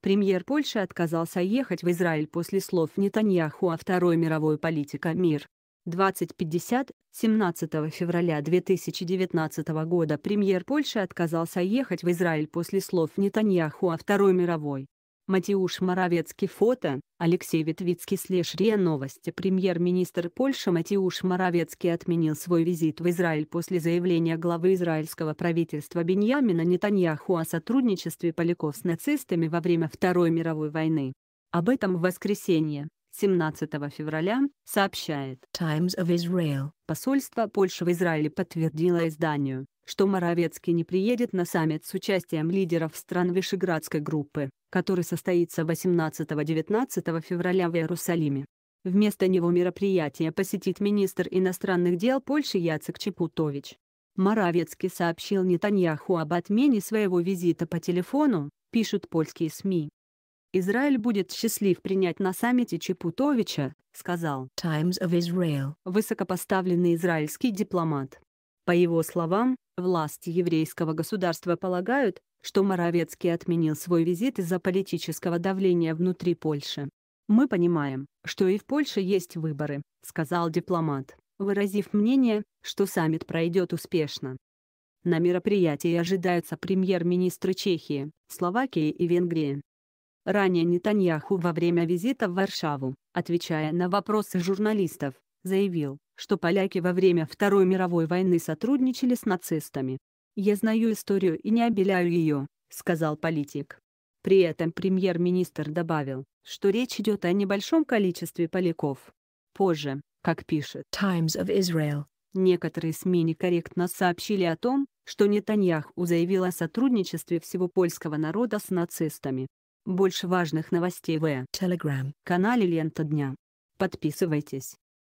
Премьер Польши отказался ехать в Израиль после слов Нетаньяху о Второй мировой политике «Мир». 2050, 17 февраля 2019 года премьер Польши отказался ехать в Израиль после слов Нетаньяху о Второй мировой Матеуш Моравецкий фото, Алексей Витвицкий слэш РИА Новости Премьер-министр Польши Матеуш Моравецкий отменил свой визит в Израиль после заявления главы израильского правительства Беньямина Нетаньяху о сотрудничестве поляков с нацистами во время Второй мировой войны. Об этом в воскресенье, 17 февраля, сообщает Times of Israel. Посольство Польши в Израиле подтвердило изданию, что Моравецкий не приедет на саммит с участием лидеров стран Вишеградской группы который состоится 18-19 февраля в Иерусалиме. Вместо него мероприятие посетит министр иностранных дел Польши Яцек Чепутович. Моравецкий сообщил Нетаньяху об отмене своего визита по телефону, пишут польские СМИ. «Израиль будет счастлив принять на саммите Чепутовича», — сказал Times of Israel высокопоставленный израильский дипломат. По его словам, власти еврейского государства полагают, что Моровецкий отменил свой визит из-за политического давления внутри Польши. «Мы понимаем, что и в Польше есть выборы», — сказал дипломат, выразив мнение, что саммит пройдет успешно. На мероприятии ожидаются премьер-министры Чехии, Словакии и Венгрии. Ранее Нетаньяху во время визита в Варшаву, отвечая на вопросы журналистов, заявил, что поляки во время Второй мировой войны сотрудничали с нацистами. «Я знаю историю и не обеляю ее», — сказал политик. При этом премьер-министр добавил, что речь идет о небольшом количестве поляков. Позже, как пишет Times of Israel, некоторые СМИ некорректно сообщили о том, что Нетаньяху заявил о сотрудничестве всего польского народа с нацистами. Больше важных новостей в Telegram канале «Лента дня». Подписывайтесь.